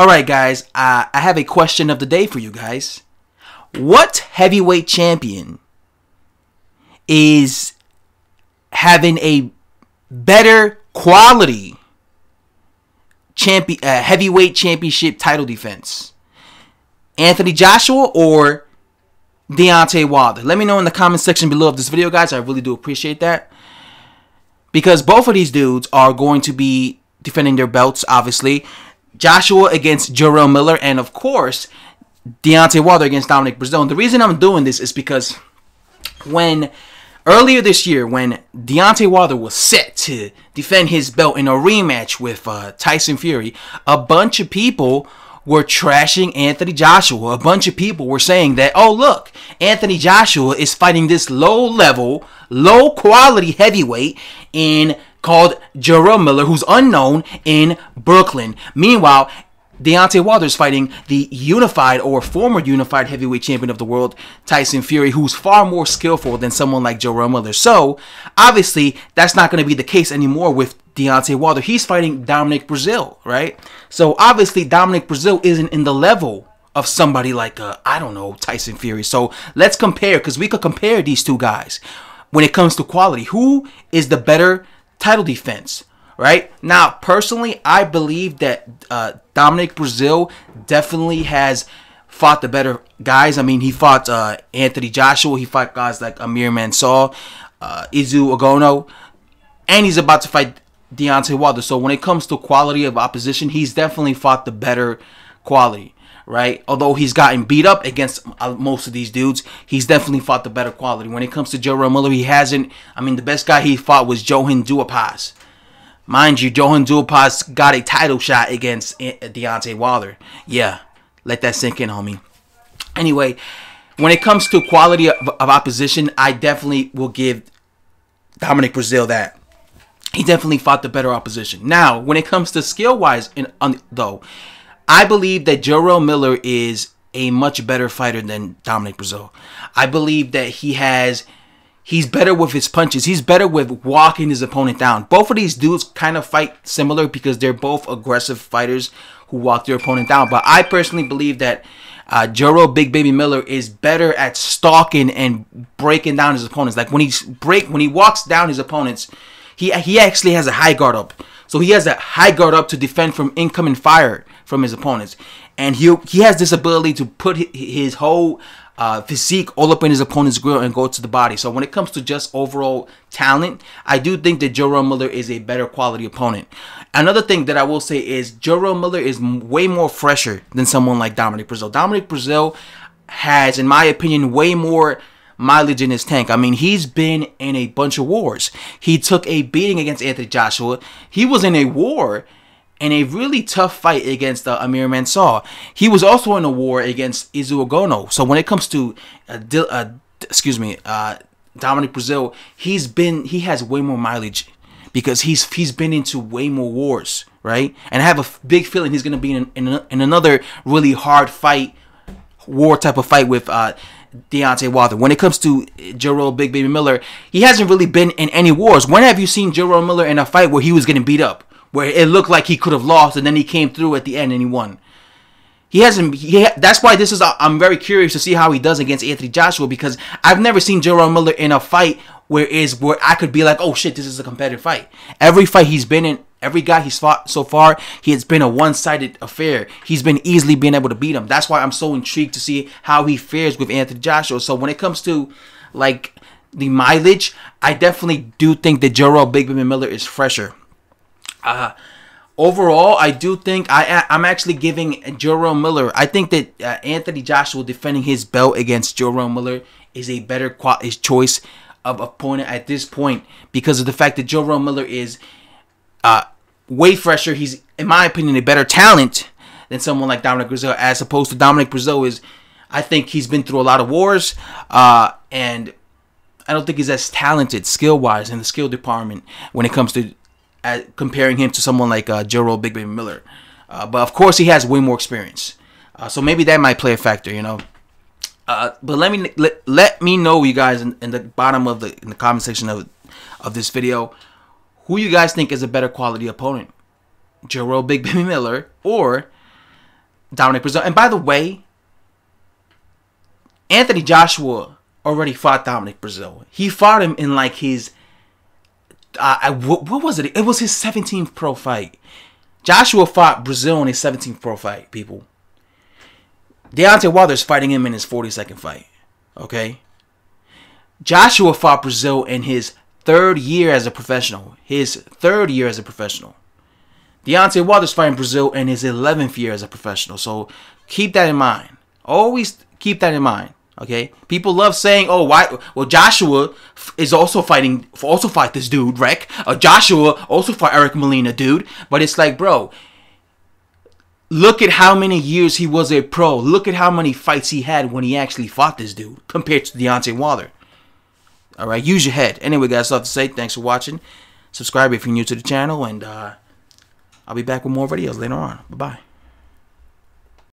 All right, guys, uh, I have a question of the day for you guys. What heavyweight champion is having a better quality champion, uh, heavyweight championship title defense? Anthony Joshua or Deontay Wilder? Let me know in the comment section below of this video, guys. I really do appreciate that. Because both of these dudes are going to be defending their belts, obviously. Joshua against Jerome Miller, and of course, Deontay Wilder against Dominic Brazil. And the reason I'm doing this is because when earlier this year, when Deontay Wilder was set to defend his belt in a rematch with uh, Tyson Fury, a bunch of people were trashing Anthony Joshua. A bunch of people were saying that, oh, look, Anthony Joshua is fighting this low level, low quality heavyweight, in." called Jerome Miller, who's unknown in Brooklyn. Meanwhile, Deontay Wilder's fighting the unified or former unified heavyweight champion of the world, Tyson Fury, who's far more skillful than someone like Jarrell Miller. So, obviously, that's not going to be the case anymore with Deontay Wilder. He's fighting Dominic Brazil, right? So, obviously, Dominic Brazil isn't in the level of somebody like, uh, I don't know, Tyson Fury. So, let's compare, because we could compare these two guys when it comes to quality. Who is the better title defense right? Now, personally, I believe that uh, Dominic Brazil definitely has fought the better guys. I mean, he fought uh, Anthony Joshua, he fought guys like Amir Mansal, uh, Izu Ogono, and he's about to fight Deontay Wilder. So when it comes to quality of opposition, he's definitely fought the better quality right? Although he's gotten beat up against uh, most of these dudes, he's definitely fought the better quality. When it comes to Joe Miller, he hasn't. I mean, the best guy he fought was Johan Duapas. Mind you, Johan Duapas got a title shot against eh, Deontay Wilder. Yeah, let that sink in, homie. Anyway, when it comes to quality of, of opposition, I definitely will give Dominic Brazil that he definitely fought the better opposition. Now, when it comes to skill wise, and though, I believe that Jero Miller is a much better fighter than Dominic Brazil. I believe that he has he's better with his punches. He's better with walking his opponent down. Both of these dudes kind of fight similar because they're both aggressive fighters who walk their opponent down. But I personally believe that uh, Jero Big Baby Miller is better at stalking and breaking down his opponents. Like when he break when he walks down his opponents, he he actually has a high guard up. So he has a high guard up to defend from incoming fire from his opponents, and he he has this ability to put his whole uh, physique all up in his opponent's grill and go to the body. So when it comes to just overall talent, I do think that Joe Miller is a better quality opponent. Another thing that I will say is Joe Miller is way more fresher than someone like Dominic Brazil. Dominic Brazil has, in my opinion, way more mileage in his tank. I mean, he's been in a bunch of wars. He took a beating against Anthony Joshua. He was in a war in a really tough fight against uh, Amir Mansour. He was also in a war against Izu Ogono. So when it comes to, uh, Dil, uh, excuse me, uh, Dominic Brazil, he's been he has way more mileage because he's he's been into way more wars, right? And I have a big feeling he's going to be in, in, in another really hard fight, war type of fight with. Uh, Deontay Wilder. When it comes to uh, Jerome Big Baby Miller, he hasn't really been in any wars. When have you seen Jerome Miller in a fight where he was getting beat up? where it looked like he could have lost, and then he came through at the end and he won. He hasn't. He that's why this is. i I'm very curious to see how he does against Anthony Joshua because I've never seen Jerome Miller in a fight where is where I could be like, oh shit, this is a competitive fight. Every fight he's been in, every guy he's fought so far, he has been a one-sided affair. He's been easily being able to beat him. That's why I'm so intrigued to see how he fares with Anthony Joshua. So when it comes to like the mileage, I definitely do think that Jerome Bigman Miller is fresher. Uh, overall, I do think I I'm actually giving Jerome Miller. I think that uh, Anthony Joshua defending his belt against Jerome Miller is a better qual- is choice of opponent at this point because of the fact that Jerome Miller is uh, way fresher. He's in my opinion a better talent than someone like Dominic Brazil as opposed to Dominic Brazil is. I think he's been through a lot of wars, uh, and I don't think he's as talented skill wise in the skill department when it comes to at comparing him to someone like uh, Joe Big Baby Miller. Uh, but of course, he has way more experience, uh, so maybe that might play a factor, you know. Uh, but let me let, let me know you guys in, in, the bottom of the in the comment section of of this video who you guys think is a better quality opponent, Joe Big Baby Miller or Dominic Brazil. And by the way, Anthony Joshua already fought Dominic Brazil. He fought him in like his uh, I, what, what was it? It was his 17th pro fight. Joshua fought Brazil in his 17th pro fight, people. Deontay Wilder's fighting him in his 42nd fight. Okay? Joshua fought Brazil in his third year as a professional. His third year as a professional. Deontay Wilder's fighting Brazil in his 11th year as a professional. So keep that in mind. Always keep that in mind. Okay, people love saying, "Oh, why?" Well, Joshua is also fighting, also fight this dude, wreck. Uh, Joshua also fought Eric Molina, dude. But it's like, bro, look at how many years he was a pro. Look at how many fights he had when he actually fought this dude compared to Deontay Wilder. All right, use your head. Anyway, guys, stuff to say. Thanks for watching. Subscribe if you're new to the channel, and uh, I'll be back with more videos later on. Bye bye.